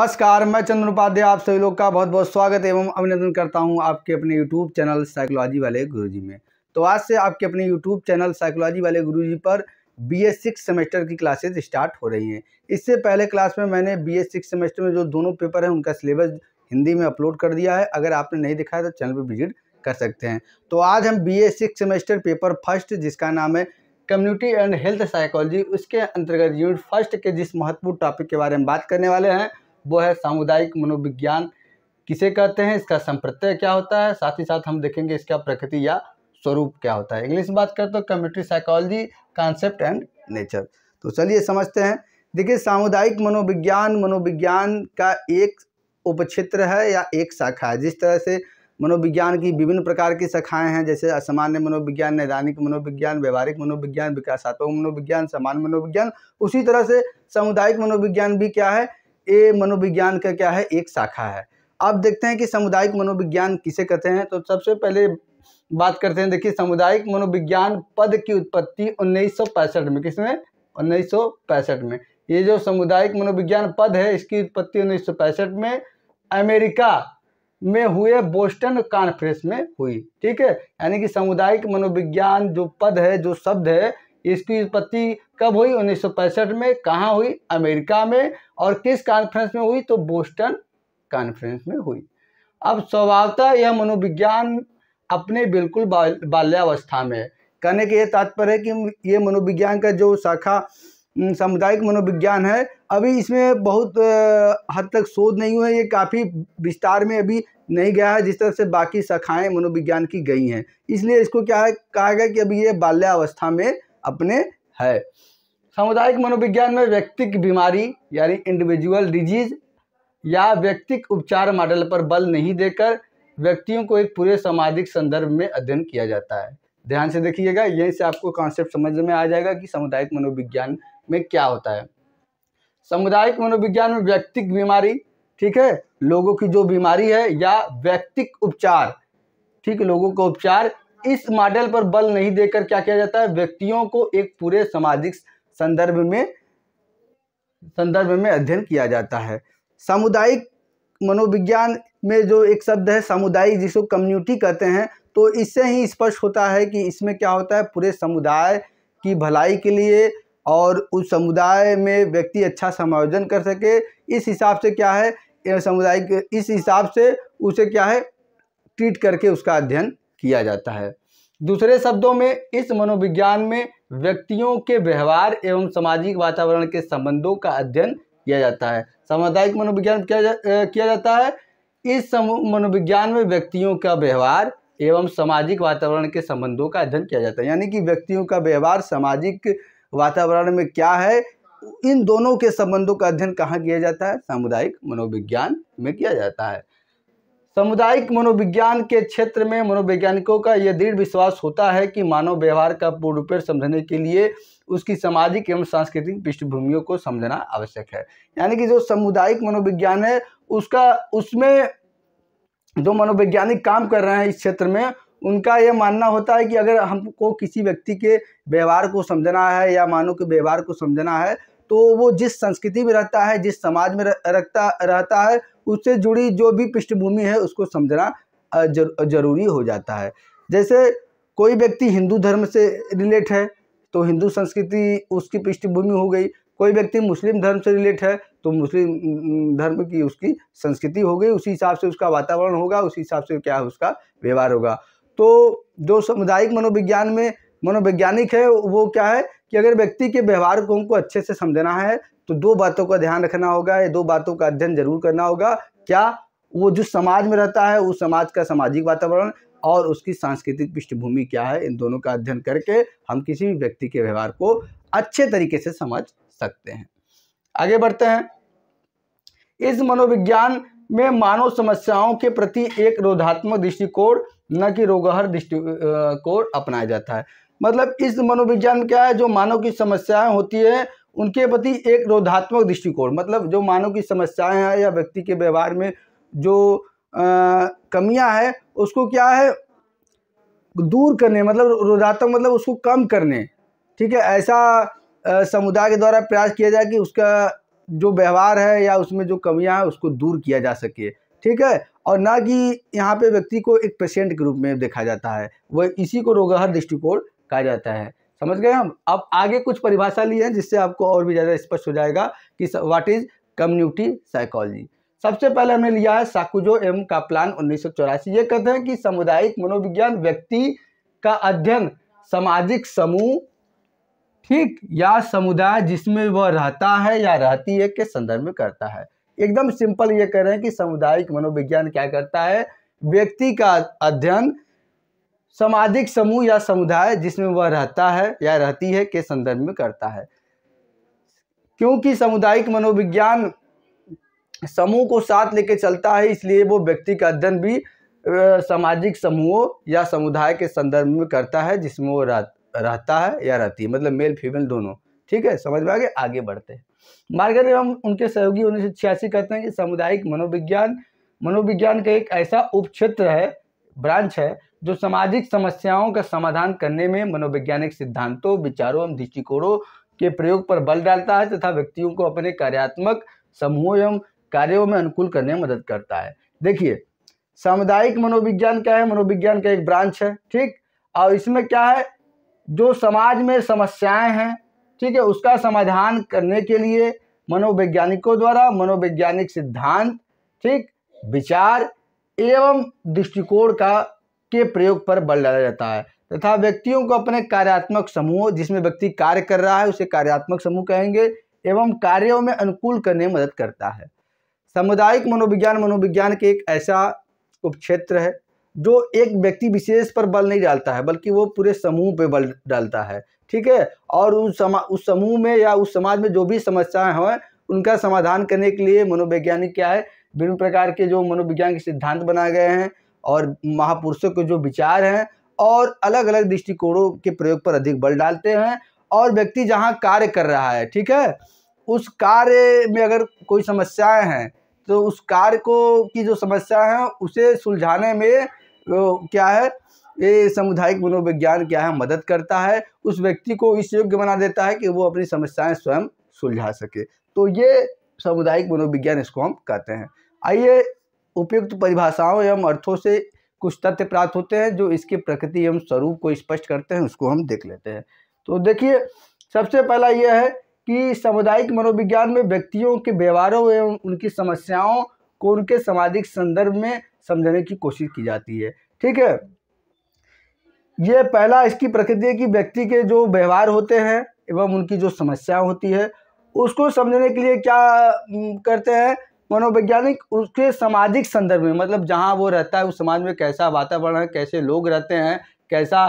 नमस्कार मैं चंद्र उपाध्याय आप सभी लोग का बहुत बहुत स्वागत एवं अभिनंदन करता हूं आपके अपने यूट्यूब चैनल साइकोलॉजी वाले गुरुजी में तो आज से आपके अपने यूट्यूब चैनल साइकोलॉजी वाले गुरुजी पर बी एस सिक्स सेमेस्टर की क्लासेज स्टार्ट हो रही हैं इससे पहले क्लास में मैंने बी एस सिक्स सेमेस्टर में जो दोनों पेपर हैं उनका सिलेबस हिंदी में अपलोड कर दिया है अगर आपने नहीं देखा है तो चैनल पर विजिट कर सकते हैं तो आज हम B S six semester paper first जिसका नाम है कम्युनिटी एंड हेल्थ साइकोलॉजी उसके अंतर्गत यूनिट फर्स्ट के जिस महत्वपूर्ण टॉपिक के बारे में बात करने वाले हैं वो है सामुदायिक मनोविज्ञान किसे कहते हैं इसका संप्रत्यय क्या होता है साथ ही साथ हम देखेंगे इसका प्रकृति या स्वरूप क्या होता है इंग्लिश में बात करते हैं community psychology concept and nature तो चलिए समझते हैं देखिए सामुदायिक मनोविज्ञान मनोविज्ञान का एक उपक्षेत्र है या एक शाखा है जिस तरह से मनोविज्ञान की विभिन्न प्रकार की शाखाएं हैं जैसे असामान्य मनोविज्ञान नैदानिक मनोविज्ञान व्यवहारिक मनोविज्ञान विकासात्मक मनोविज्ञान सामान्य मनोविज्ञान उसी तरह से सामुदायिक मनोविज्ञान भी क्या है ये मनोविज्ञान का क्या है एक शाखा है अब देखते हैं कि सामुदायिक मनोविज्ञान किसे कहते हैं तो सबसे पहले बात करते हैं देखिए सामुदायिक मनोविज्ञान पद की उत्पत्ति उन्नीस में किसमें उन्नीस में ये जो सामुदायिक मनोविज्ञान पद है इसकी उत्पत्ति उन्नीस में अमेरिका में हुए बोस्टन कॉन्फ्रेंस में हुई ठीक है यानी कि सामुदायिक मनोविज्ञान जो पद है जो शब्द है इसकी उत्पत्ति कब हुई उन्नीस में कहाँ हुई अमेरिका में और किस कॉन्फ्रेंस में हुई तो बोस्टन कॉन्फ्रेंस में हुई अब स्वभावतः यह मनोविज्ञान अपने बिल्कुल बाल्यावस्था में कहने के ये तात्पर्य है कि ये मनोविज्ञान का जो शाखा सामुदायिक मनोविज्ञान है अभी इसमें बहुत हद तक शोध नहीं हुआ है ये काफ़ी विस्तार में अभी नहीं गया है जिस तरह से बाकी शाखाएं मनोविज्ञान की गई हैं इसलिए इसको क्या है कहा गया कि अभी ये बाल्यावस्था में अपने है सामुदायिक मनोविज्ञान में व्यक्तिक बीमारी यानी इंडिविजुअल डिजीज या व्यक्तिक उपचार मॉडल पर बल नहीं देकर व्यक्तियों को एक पूरे सामाजिक संदर्भ में अध्ययन किया जाता है ध्यान से देखिएगा यहीं से आपको कॉन्सेप्ट समझ में आ जाएगा कि सामुदायिक मनोविज्ञान में क्या होता है सामुदायिक मनोविज्ञान में व्यक्तिक बीमारी ठीक है लोगों की जो बीमारी है या व्यक्तिक उपचार ठीक लोगों का उपचार इस मॉडल पर बल नहीं देकर क्या किया जाता है व्यक्तियों को एक पूरे सामाजिक संदर्भ में संदर्भ में अध्ययन किया जाता है सामुदायिक मनोविज्ञान में जो एक शब्द है सामुदायिक जिसको कम्युनिटी कहते हैं तो इससे ही स्पष्ट होता है कि इसमें क्या होता है पूरे समुदाय की भलाई के लिए और उस समुदाय में व्यक्ति अच्छा समायोजन कर सके इस हिसाब से क्या है समुदाय इस हिसाब से उसे क्या है ट्रीट करके उसका अध्ययन किया जाता है दूसरे शब्दों में इस मनोविज्ञान में व्यक्तियों के व्यवहार एवं सामाजिक वातावरण के संबंधों का अध्ययन किया जाता है सामुदायिक मनोविज्ञान किया जा, किया जाता है इस मनोविज्ञान में व्यक्तियों का व्यवहार एवं सामाजिक वातावरण के संबंधों का अध्ययन किया जाता है यानी कि व्यक्तियों का व्यवहार सामाजिक वातावरण में क्या है इन दोनों के संबंधों का अध्ययन कहाँ किया जाता है सामुदायिक मनोविज्ञान में किया जाता है सामुदायिक मनोविज्ञान के क्षेत्र में मनोवैज्ञानिकों का यह दृढ़ विश्वास होता है कि मानव व्यवहार का पूर्ण रूप समझने के लिए उसकी सामाजिक एवं सांस्कृतिक पृष्ठभूमियों को समझना आवश्यक है यानी कि जो सामुदायिक मनोविज्ञान है उसका उसमें जो मनोवैज्ञानिक काम कर रहे हैं इस क्षेत्र में उनका यह मानना होता है कि अगर हमको किसी व्यक्ति के व्यवहार को समझना है या मानव के व्यवहार को समझना है तो वो जिस संस्कृति में रहता है जिस समाज में रखता रहता है उससे जुड़ी जो भी पृष्ठभूमि है उसको समझना जरूरी हो जाता है जैसे कोई व्यक्ति हिंदू धर्म से रिलेट है तो हिंदू संस्कृति उसकी पृष्ठभूमि हो गई कोई व्यक्ति मुस्लिम धर्म से रिलेट है तो मुस्लिम धर्म की उसकी संस्कृति हो गई उसी हिसाब से उसका वातावरण होगा उसी हिसाब से क्या उसका व्यवहार होगा तो जो सामुदायिक मनोविज्ञान में मनोवैज्ञानिक है वो क्या है कि अगर व्यक्ति के व्यवहार को हमको अच्छे से समझना है तो दो बातों का ध्यान रखना होगा या दो बातों का अध्ययन जरूर करना होगा क्या वो जो समाज में रहता है उस समाज का सामाजिक वातावरण और उसकी सांस्कृतिक पृष्ठभूमि क्या है इन दोनों का अध्ययन करके हम किसी भी व्यक्ति के व्यवहार को अच्छे तरीके से समझ सकते हैं आगे बढ़ते हैं इस मनोविज्ञान में मानव समस्याओं के प्रति एक रोधात्मक दृष्टिकोण न कि रोगहर दृष्टिकोण अपनाया जाता है मतलब इस मनोविज्ञान में क्या है जो मानव की समस्याएं होती है उनके प्रति एक रोधात्मक दृष्टिकोण मतलब जो मानव की समस्याएं हैं या व्यक्ति के व्यवहार में जो कमियां है उसको क्या है दूर करने मतलब रोधात्मक मतलब उसको कम करने ठीक है ऐसा समुदाय के द्वारा प्रयास किया जाए कि उसका जो व्यवहार है या उसमें जो कमियां हैं उसको दूर किया जा सके ठीक है और ना कि यहाँ पे व्यक्ति को एक पेशेंट के रूप में देखा जाता है वह इसी को रोगहर दृष्टिकोण कहा जाता है समझ गए हम अब आगे कुछ परिभाषा ली है जिससे आपको और भी ज़्यादा स्पष्ट हो जाएगा कि व्हाट इज़ कम्युनिटी साइकोलॉजी सबसे पहले हमने लिया है साकुजो एम का प्लान उन्नीस ये कहते हैं कि सामुदायिक मनोविज्ञान व्यक्ति का अध्ययन सामाजिक समूह ठीक या समुदाय जिसमें वह रहता है या रहती है के संदर्भ में करता है एकदम सिंपल ये कह रहे हैं कि सामुदायिक मनोविज्ञान क्या करता है व्यक्ति का अध्ययन सामाजिक समूह या समुदाय जिसमें वह रहता है या रहती है के संदर्भ में करता है क्योंकि सामुदायिक मनोविज्ञान समूह को साथ लेकर चलता है इसलिए वो व्यक्ति का अध्ययन भी सामाजिक समूहों या समुदाय के संदर्भ में करता है जिसमें वो रह, रहता है या रहती है मतलब मेल फीमेल दोनों ठीक है समझ में आगे आगे बढ़ते हैं मार्गर हम उनके सहयोगी उन्नीस सौ छियासी कहते हैं कि सामुदायिक मनोविज्ञान मनोविज्ञान का एक ऐसा उप क्षेत्र है ब्रांच है जो सामाजिक समस्याओं का समाधान करने में मनोवैज्ञानिक सिद्धांतों विचारों एवं दृष्टिकोणों के प्रयोग पर बल डालता है तथा व्यक्तियों को अपने कार्यात्मक समूहों एवं कार्यों में अनुकूल करने में मदद करता है देखिए सामुदायिक मनोविज्ञान क्या है मनोविज्ञान का एक ब्रांच है ठीक और इसमें क्या है जो समाज में समस्याएं हैं ठीक है उसका समाधान करने के लिए मनोवैज्ञानिकों द्वारा मनोवैज्ञानिक सिद्धांत ठीक विचार एवं दृष्टिकोण का के प्रयोग पर बल डाला जाता है तथा व्यक्तियों को अपने कार्यात्मक समूह जिसमें व्यक्ति कार्य कर रहा है उसे कार्यात्मक समूह कहेंगे एवं कार्यों में अनुकूल करने में मदद करता है सामुदायिक मनोविज्ञान मनोविज्ञान के एक ऐसा उपक्षेत्र है जो एक व्यक्ति विशेष पर बल नहीं डालता है बल्कि वो पूरे समूह पर बल डालता है ठीक है और उस समा उस समूह में या उस समाज में जो भी समस्याएं हैं उनका समाधान करने के लिए मनोवैज्ञानिक क्या है विभिन्न प्रकार के जो मनोविज्ञान के सिद्धांत बनाए गए हैं और महापुरुषों के जो विचार हैं और अलग अलग दृष्टिकोणों के प्रयोग पर अधिक बल डालते हैं और व्यक्ति जहाँ कार्य कर रहा है ठीक है उस कार्य में अगर कोई समस्याएं हैं तो उस कार्य को की जो समस्या है उसे सुलझाने में क्या है ये सामुदायिक मनोविज्ञान क्या है मदद करता है उस व्यक्ति को इस योग्य बना देता है कि वो अपनी समस्याएं स्वयं सुलझा सके तो ये सामुदायिक मनोविज्ञान इसको हम कहते हैं आइए उपयुक्त परिभाषाओं एवं अर्थों से कुछ तथ्य प्राप्त होते हैं जो इसकी प्रकृति एवं स्वरूप को स्पष्ट करते हैं उसको हम देख लेते हैं तो देखिए सबसे पहला यह है कि सामुदायिक मनोविज्ञान में व्यक्तियों के व्यवहारों एवं उनकी समस्याओं को उनके सामाजिक संदर्भ में समझने की कोशिश की जाती है ठीक है ये पहला इसकी प्रकृति है कि व्यक्ति के जो व्यवहार होते हैं एवं उनकी जो समस्या होती है उसको समझने के लिए क्या करते हैं मनोवैज्ञानिक उसके सामाजिक संदर्भ में मतलब जहाँ वो रहता है उस समाज में कैसा वातावरण है कैसे लोग रहते हैं कैसा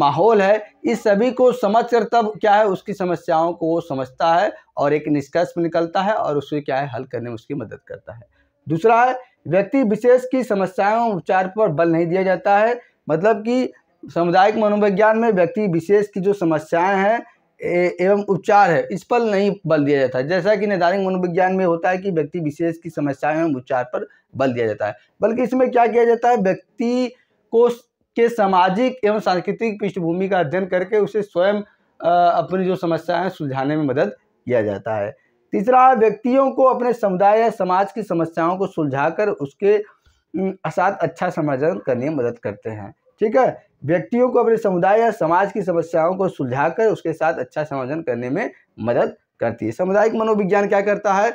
माहौल है इस सभी को समझ कर तब क्या है उसकी समस्याओं को वो समझता है और एक निष्कर्ष निकलता है और उसे क्या है हल करने में उसकी मदद करता है दूसरा है व्यक्ति विशेष की समस्याओं उपचार पर बल नहीं दिया जाता है मतलब कि सामुदायिक मनोविज्ञान में व्यक्ति विशेष की जो समस्याएं हैं एवं उपचार है इस पर नहीं बल दिया जाता है जैसा कि निर्धारित मनोविज्ञान में होता है कि व्यक्ति विशेष की समस्याएं एवं उपचार पर बल दिया जाता है बल्कि इसमें क्या किया जाता है व्यक्ति को के सामाजिक एवं सांस्कृतिक पृष्ठभूमि का अध्ययन करके उसे स्वयं अपनी जो समस्याएं सुलझाने में मदद किया जाता है तीसरा व्यक्तियों को अपने समुदाय या समाज की समस्याओं को सुलझाकर उसके साथ अच्छा समाधान करने में मदद करते हैं ठीक है व्यक्तियों को अपने समुदाय या समाज की समस्याओं को सुलझाकर उसके साथ अच्छा समाधान करने में मदद करती है सामुदायिक मनोविज्ञान क्या करता है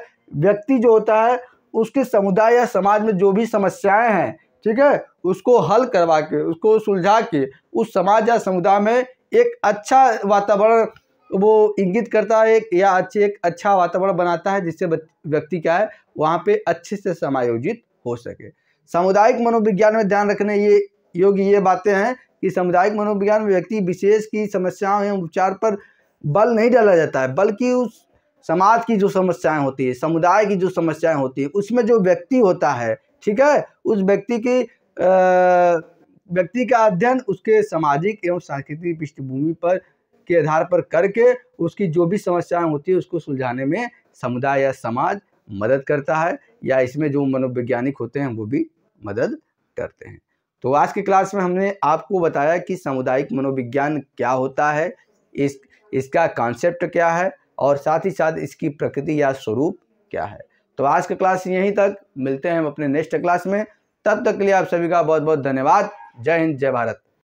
व्यक्ति जो होता है उसके समुदाय या समाज में जो भी समस्याएं हैं ठीक है उसको हल करवा के उसको सुलझा के उस समाज या समुदाय में एक अच्छा वातावरण वो इंगित करता है एक या अच्छे एक अच्छा वातावरण बनाता है जिससे व्यक्ति क्या है वहाँ पे अच्छे से समायोजित हो सके सामुदायिक मनोविज्ञान में ध्यान रखने ये योग्य ये बातें हैं कि सामुदायिक मनोविज्ञान में व्यक्ति विशेष की समस्याओं एवं उपचार पर बल नहीं डाला जाता है बल्कि उस समाज की जो समस्याएं होती है समुदाय की जो समस्याएं होती है उसमें जो व्यक्ति होता है ठीक है उस व्यक्ति की व्यक्ति का अध्ययन उसके सामाजिक एवं सांस्कृतिक पृष्ठभूमि पर के आधार पर करके उसकी जो भी समस्याएं होती है उसको सुलझाने में समुदाय या समाज मदद करता है या इसमें जो मनोवैज्ञानिक होते हैं वो भी मदद करते हैं तो आज की क्लास में हमने आपको बताया कि सामुदायिक मनोविज्ञान क्या होता है इस इसका कॉन्सेप्ट क्या है और साथ ही साथ इसकी प्रकृति या स्वरूप क्या है तो आज का क्लास यहीं तक मिलते हैं हम अपने नेक्स्ट क्लास में तब तक के लिए आप सभी का बहुत बहुत धन्यवाद जय हिंद जय भारत